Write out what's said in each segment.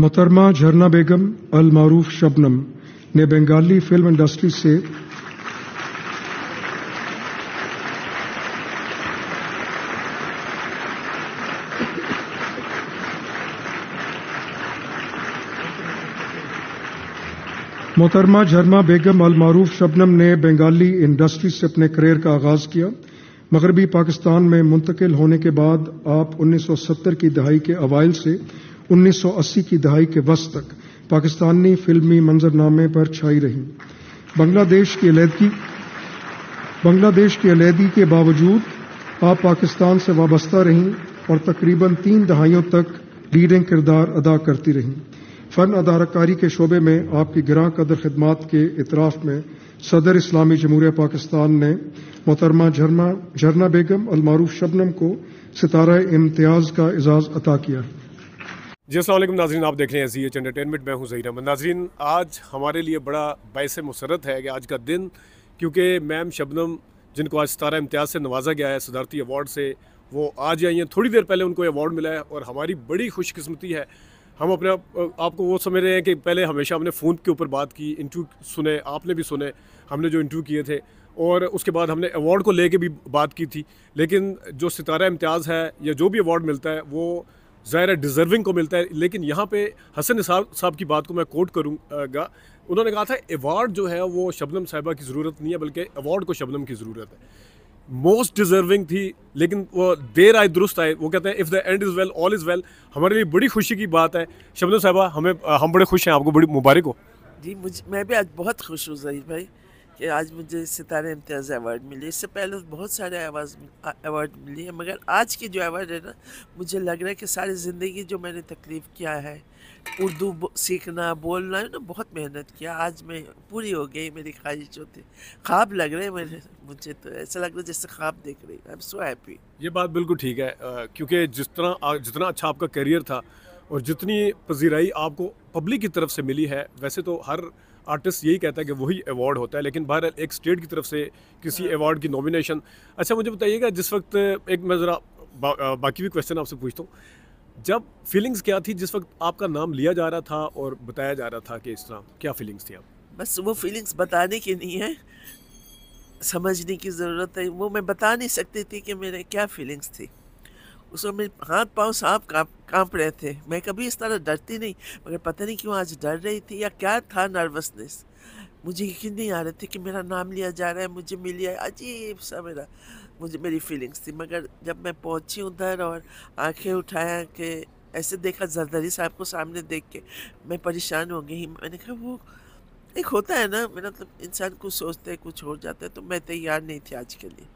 मोहतरमा झरना बेगम अल मारूफ शबनम ने बंगाली फिल्म इंडस्ट्री से मोहतरमा झरमा बेगम अलमारूफ शबनम ने बंगाली इंडस्ट्री से अपने करियर का आगाज किया मगरबी पाकिस्तान में मुंतकिल होने के बाद आप 1970 की दहाई के अवाइल से 1980 की दहाई के वस्त तक पाकिस्तानी फिल्मी मंजरनामे पर छाई रही बांग्लादेश की अलीहदगी बांग्लादेश की अलीहदगी के बावजूद आप पाकिस्तान से वाबस्ता रहीं और तकरीबन तीन दहाइयों तक लीडिंग किरदार अदा करती रहीं फन अदारकारी के शोबे में आपकी ग्राह कदर खदमात के इतराफ़ में सदर इस्लामी जमहूर पाकिस्तान ने मोहतरमा झरना बेगम अलमारूफ शबनम को सितारा इम्तियाज का एजाज अता किया है जी असल नाजरीन आप देख रहे हैं जी एच एंटरटेनमेंट मैं हूँ जही अहमद नाजरीन आज हमारे लिए बड़ा बायस मुसरत है कि आज का दिन क्योंकि मैम शबनम जिनको आज सतारा इम्तियाज़ से नवाजा गया है सदारती अवार्ड से वो आज आई हैं थोड़ी देर पहले उनको अवार्ड मिला है और हमारी बड़ी खुशकस्मती है हम अपने आप, आपको वो समझ रहे हैं कि पहले हमेशा हमने फ़ोन के ऊपर बात की इंटरव्यू सुने आपने भी सुने हमने जो इंटरव्यू किए थे और उसके बाद हमने अवार्ड को लेके भी बात की थी लेकिन जो सितारा इम्तियाज़ है या जो भी अवार्ड मिलता है वो ज़ाहिर है डिज़र्विंग को मिलता है लेकिन यहाँ पे हसन साहब साहब की बात को मैं कोट करूँगा उन्होंने कहा था अवार्ड जो है वो शबनम साहिबा की ज़रूरत नहीं है बल्कि अवार्ड को शबनम की ज़रूरत है मोस्ट डिजर्विंग थी लेकिन वो देर आए दुरुस्त आए वो कहते हैं if the end is well all is well हमारे लिए बड़ी खुशी की बात है शबनम साहबा हमें हम बड़े खुश हैं आपको बड़ी मुबारक हो जी मुझ मैं भी आज बहुत खुश हूँ जहीर भाई कि आज मुझे सितारे इम्तियाज़ अवार्ड मिले इससे पहले बहुत सारे अवार्ड मिले हैं मगर आज के जो अवार्ड है ना मुझे लग रहा है कि सारी ज़िंदगी जो मैंने तकलीफ़ किया है उर्दू सीखना बोलना है ना बहुत मेहनत किया आज मैं पूरी हो गई मेरी ख्वाहिश होती ख्वाब लग रहे हैं मेरे मुझे तो ऐसा लग रहा है जैसे ख्वाब देख रही आई एम सो हैप्पी ये बात बिल्कुल ठीक है क्योंकि जिस तरह जितना अच्छा आपका करियर था और जितनी पजीराई आपको पब्लिक की तरफ से मिली है वैसे तो हर आर्टिस्ट यही कहता है कि वही अवार्ड होता है लेकिन बहरहाल एक स्टेट की तरफ से किसी अवार्ड हाँ। की नॉमिनेशन अच्छा मुझे बताइएगा जिस वक्त एक मैं ज़रा बा, बाकी भी क्वेश्चन आपसे पूछता हूँ जब फीलिंग्स क्या थी जिस वक्त आपका नाम लिया जा रहा था और बताया जा रहा था कि इस तरह क्या फीलिंग्स थी आप बस वो फीलिंग्स बताने की नहीं है समझने की ज़रूरत है वो मैं बता नहीं सकती थी कि मेरे क्या फीलिंग्स थी उसमें मेरे हाथ पाँव साँप काँप काँप रहे थे मैं कभी इस तरह डरती नहीं मगर पता नहीं क्यों आज डर रही थी या क्या था नर्वसनेस मुझे यकीन नहीं आ रहे थे कि मेरा नाम लिया जा रहा है मुझे मिली है अजीब सा मेरा मुझे मेरी फीलिंग्स थी मगर जब मैं पहुंची उधर और आंखें उठाया कि ऐसे देखा जरदरी साहब को सामने देख के मैं परेशान हो गई मैंने कहा वो एक होता है ना मतलब इंसान कुछ सोचते है कुछ हो जाता है तो मैं तैयार नहीं थी आज के लिए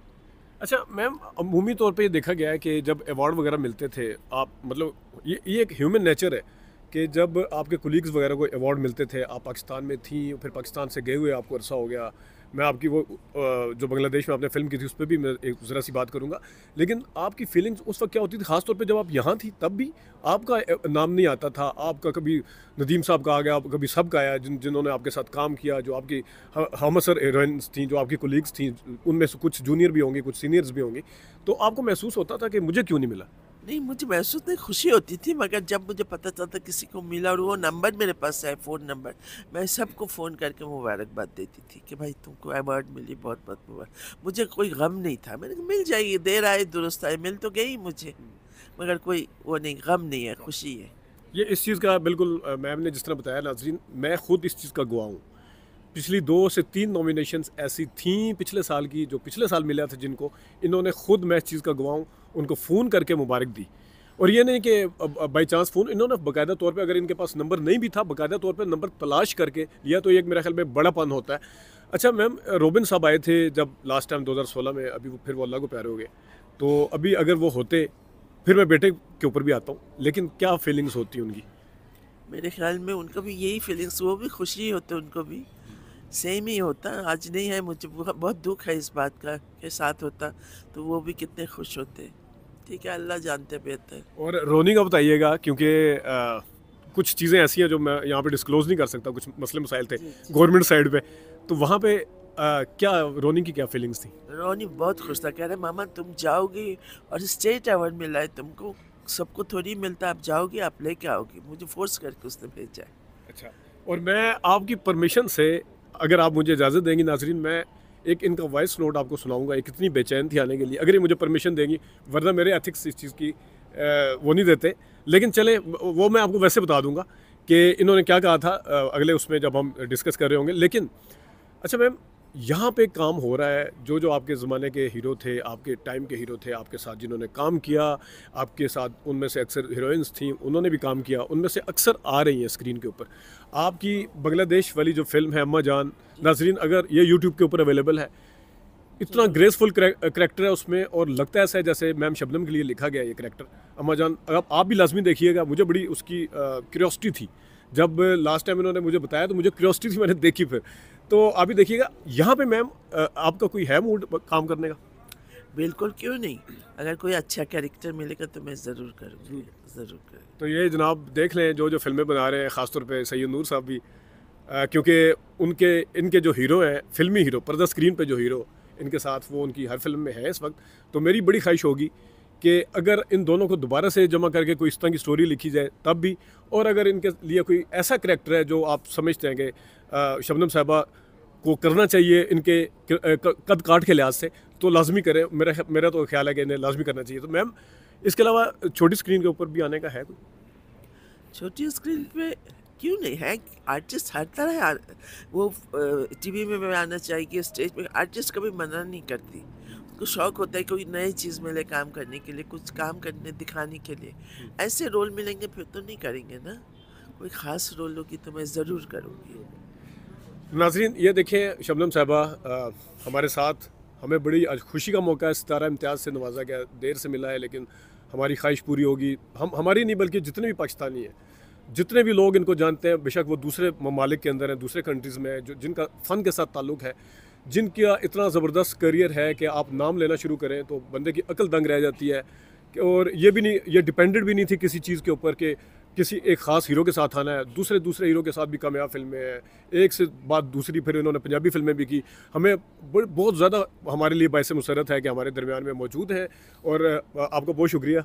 अच्छा मैम अमूमी तौर पे ये देखा गया है कि जब अवार्ड वगैरह मिलते थे आप मतलब ये ये एक ह्यूमन नेचर है कि जब आपके कोलीग्स वगैरह को अवार्ड मिलते थे आप पाकिस्तान में थी फिर पाकिस्तान से गए हुए आपको अरसा हो गया मैं आपकी वो जो बांग्लादेश में आपने फिल्म की थी उस पर भी मैं एक ज़रा सी बात करूँगा लेकिन आपकी फीलिंग्स उस वक्त क्या होती थी खासतौर पर जब आप यहाँ थी तब भी आपका नाम नहीं आता था आपका कभी नदीम साहब का आ गया कभी सब का आया जिन जिन्होंने आपके साथ काम किया जो आपकी हमसर हीरोइंस थी जो आपकी कोलीग्स थी उनमें से कुछ जूनियर भी होंगे कुछ सीनियर्स भी होंगे तो आपको महसूस होता था कि मुझे क्यों नहीं मिला नहीं मुझे महसूस नहीं खुशी होती थी मगर जब मुझे पता चलता किसी को मिला और वो नंबर मेरे पास है फ़ोन नंबर मैं सबको फ़ोन करके मुबारकबाद देती थी कि भाई तुमको अवार्ड मिली बहुत बहुत मुबारक मुझे कोई गम नहीं था मैंने मिल जाएगी देर आए दुरुस्त आए मिल तो गई मुझे मगर कोई वो नहीं गम नहीं है खुशी है ये इस चीज़ का बिल्कुल मैम ने जिस तरह बताया नाजरीन मैं खुद इस चीज़ का गुआ हूँ पिछली दो से तीन नॉमिनेशन ऐसी थीं पिछले साल की जो पिछले साल मिला था जिनको इन्होंने खुद मैं इस चीज़ का गवाऊँ उनको फ़ोन करके मुबारक दी और ये नहीं कि बाई चांस फ़ोन इन्होंने बाकायदा तौर पे अगर इनके पास नंबर नहीं भी था बाकायदा तौर पे नंबर तलाश करके लिया तो ये एक मेरे ख्याल में बड़ापन होता है अच्छा मैम रोबिन साहब आए थे जब लास्ट टाइम 2016 में अभी वो फिर वो अल्लाह को प्यारे हो गए तो अभी अगर वो होते फिर मैं बेटे के ऊपर भी आता हूँ लेकिन क्या फीलिंग्स होती उनकी मेरे ख्याल में उनका भी यही फीलिंग्स वो भी खुशी होते उनको भी सेम ही होता आज नहीं है मुझे बहुत दुख है इस बात का के साथ होता तो वो भी कितने खुश होते ठीक है अल्लाह जानते बेहतर और रोनी का बताइएगा क्योंकि कुछ चीज़ें ऐसी हैं जो मैं यहाँ पे डिस्क्लोज नहीं कर सकता कुछ मसले मसाइल थे गवर्नमेंट साइड पे तो वहाँ पे आ, क्या रोनी की क्या फीलिंग्स थी रोनी बहुत खुश था कह रहे मामा तुम जाओगी और स्टेट अवार्ड मिला है तुमको सबको थोड़ी मिलता आप जाओगी आप लेके आओगी मुझे फोर्स करके उसने भेजा है अच्छा और मैं आपकी परमिशन से अगर आप मुझे इजाज़त देंगी नाजरीन मैं एक इनका वॉइस नोट आपको सुनाऊंगा एक इतनी बेचैन थी आने के लिए अगर ये मुझे परमिशन देंगी वरना मेरे एथिक्स इस चीज़ की वो नहीं देते लेकिन चले वो मैं आपको वैसे बता दूंगा कि इन्होंने क्या कहा था अगले उसमें जब हम डिस्कस कर रहे होंगे लेकिन अच्छा मैम यहाँ पे काम हो रहा है जो जो आपके ज़माने के हीरो थे आपके टाइम के हीरो थे आपके साथ जिन्होंने काम किया आपके साथ उनमें से अक्सर हीरोइंस थी उन्होंने भी काम किया उनमें से अक्सर आ रही हैं स्क्रीन के ऊपर आपकी बांग्लादेश वाली जो फिल्म है अम्मा जान नाजरीन अगर ये यूट्यूब के ऊपर अवेलेबल है इतना ग्रेसफुल करेक्टर है उसमें और लगता ऐसा है जैसे मैम शबनम के लिए लिखा गया ये करेक्टर अम्मा जान अगर आप भी लाजमी देखिएगा मुझे बड़ी उसकी क्यूरोसिटी थी जब लास्ट टाइम इन्होंने मुझे बताया तो मुझे क्यूरोसिटी थी मैंने देखी फिर तो अभी देखिएगा यहाँ पे मैम आपका कोई है मूड काम करने का बिल्कुल क्यों नहीं अगर कोई अच्छा कैरेक्टर मिलेगा तो मैं ज़रूर करूँगी ज़रूर करूँगी तो ये जनाब देख लें जो जो फिल्में बना रहे हैं ख़ासतौर पर सैद नूर साहब भी क्योंकि उनके इनके जो हीरो हैं फिल्मी हीरो पर्दा स्क्रीन पर जो हीरो इनके साथ वो उनकी हर फिल्म में है इस वक्त तो मेरी बड़ी ख्वाहिश होगी कि अगर इन दोनों को दोबारा से जमा करके कोई इस तरह की स्टोरी लिखी जाए तब भी और अगर इनके लिए कोई ऐसा करेक्टर है जो आप समझते हैं कि शबनम साहबा को करना चाहिए इनके कद काट के लिहाज से तो लाजमी करें मेरा मेरा तो ख्याल है कि इन्हें लाजमी करना चाहिए तो मैम इसके अलावा छोटी स्क्रीन के ऊपर भी आने का है कोई छोटी स्क्रीन पे क्यों नहीं है आर्टिस्ट हर तरह वो टीवी में भी आना चाहिए स्टेज में आर्टिस्ट कभी मना नहीं करती शौक होता है कोई नए चीज़ मिले काम करने के लिए कुछ काम करने दिखाने के लिए हम्म। ऐसे रोल मिलेंगे फिर तो नहीं करेंगे ना कोई ख़ास रोल होगी तो मैं ज़रूर करूँगी नाजरीन ये देखें शबनम साहबा हमारे साथ हमें बड़ी आज खुशी का मौका है सितारा इम्तियाज़ से नवाजा गया देर से मिला है लेकिन हमारी ख्वाहिश पूरी होगी हम हमारी नहीं बल्कि जितने भी पाकिस्तानी हैं जितने भी लोग इनको जानते हैं बेशक वो दूसरे ममालिक के अंदर हैं दूसरे कंट्रीज़ में हैं जो जिनका फ़न के साथ ताल्लुक़ है जिनका इतना ज़बरदस्त करियर है कि आप नाम लेना शुरू करें तो बंदे की अकल दंग रह जाती है और ये भी नहीं ये डिपेंडेंट भी नहीं थी किसी चीज़ के ऊपर कि किसी एक ख़ास हीरो के साथ आना है दूसरे दूसरे हीरो के साथ भी कामयाब फिल्में हैं एक से बाद दूसरी फिर इन्होंने पंजाबी फिल्में भी की हमें बहुत ज़्यादा हमारे लिए बायस मुसरत है कि हमारे दरमियान में मौजूद हैं और आपका बहुत शुक्रिया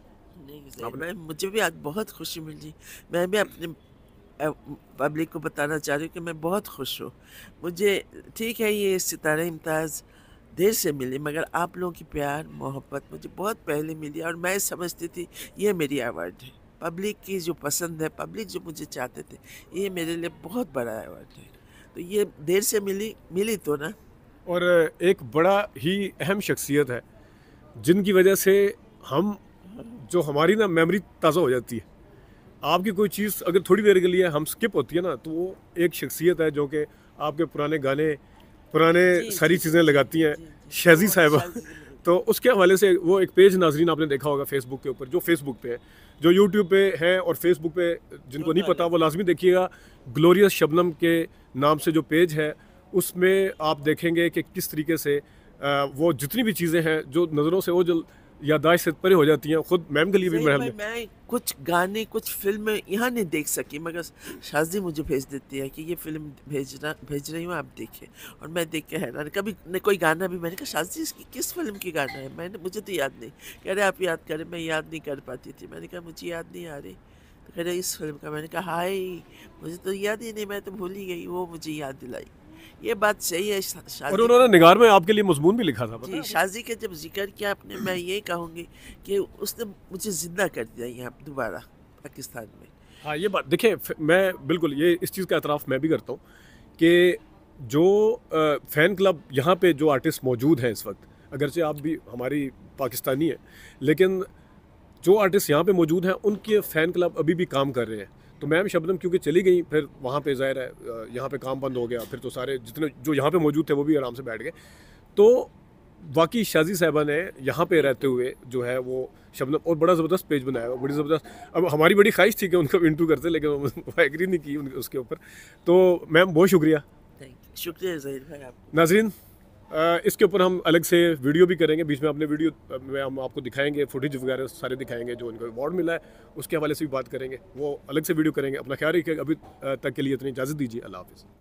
नहीं मुझे भी आज बहुत खुशी मिली मैं भी अपने पब्लिक को बताना चाह रही हूँ कि मैं बहुत खुश हूँ मुझे ठीक है ये सितारा इम्ताज़ देर से मिली मगर आप लोगों की प्यार मोहब्बत मुझे बहुत पहले मिली और मैं समझती थी ये मेरी अवार्ड है पब्लिक की जो पसंद है पब्लिक जो मुझे चाहते थे ये मेरे लिए बहुत बड़ा अवार्ड है तो ये देर से मिली मिली तो ना और एक बड़ा ही अहम शख्सियत है जिनकी वजह से हम जो हमारी ना मेमोरी ताज़ा हो जाती है आपकी कोई चीज़ अगर थोड़ी देर के लिए हम स्किप होती है ना तो वो एक शख्सियत है जो कि आपके पुराने गाने पुराने सारी चीज़ें लगाती हैं शहजी साहिबा तो उसके हवाले से वो एक पेज नाजरीन आपने देखा होगा फेसबुक के ऊपर जो फेसबुक पे है जो यूट्यूब पे है और फेसबुक पे जिनको नहीं पता वो लाजमी देखिएगा ग्लोरियस शबनम के नाम से जो पेज है उसमें आप देखेंगे कि किस तरीके से वो जितनी भी चीज़ें हैं जो नज़रों से जल यादाश्त पर हो जाती हैं खुद मैम के लिए भी मैं कुछ गाने कुछ फिल्में यहाँ नहीं देख सकी मगर शाजी मुझे भेज देती है कि ये फिल्म भेजना भेज रही हूँ आप देखें और मैं देख के हैरान कभी ने कोई गाना भी मैंने कहा शाजी इसकी किस फिल्म की गाना है मैंने मुझे तो याद नहीं कह रहे आप याद करें मैं याद नहीं कर पाती थी मैंने कहा मुझे याद नहीं आ रही तो कह रहे इस फिल्म का मैंने कहा हाय मुझे तो याद ही नहीं मैं तो भूल ही गई वो मुझे याद दिलाई ये बात सही है और उन्होंने निगार में आपके लिए मजमून भी लिखा था जी शाजी का जब जिक्र किया आपने मैं ये कहूँगी कि उसने मुझे ज़िंदा कर दिया यहाँ दोबारा पाकिस्तान में हाँ ये बात देखिए मैं बिल्कुल ये इस चीज़ का एतराफ़ मैं भी करता हूँ कि जो फ़ैन क्लब यहाँ पे जो आर्टिस्ट मौजूद हैं इस वक्त अगरचे आप भी हमारी पाकिस्तानी हैं लेकिन जो आर्टिस्ट यहाँ पे मौजूद हैं उनके फ़ैन क्लब अभी भी काम कर रहे हैं तो मैम शबनम क्योंकि चली गई फिर वहाँ पे जाहिर है यहाँ पे काम बंद हो गया फिर तो सारे जितने जो यहाँ पे मौजूद थे वो भी आराम से बैठ गए तो वाकई शाजी साहबा ने यहाँ पे रहते हुए जो है वो शबनम और बड़ा ज़बरदस्त पेज बनाया हुआ बड़ी ज़बरदस्त अब हमारी बड़ी ख्वाहिश थी कि उनका इंटरव्यू करते लेकिन वो एग्री नहीं की उसके ऊपर तो मैम बहुत शुक्रिया शुक्रिया नाजरीन इसके ऊपर हम अलग से वीडियो भी करेंगे बीच में अपने वीडियो में हम आपको दिखाएंगे फुटेज वगैरह सारे दिखाएंगे जो उनको अवार्ड मिला है उसके हवाले से भी बात करेंगे वो अलग से वीडियो करेंगे अपना ख्याल रखिएगा अभी तक के लिए इतनी इजाज़त दीजिए अल्लाह हाफिज़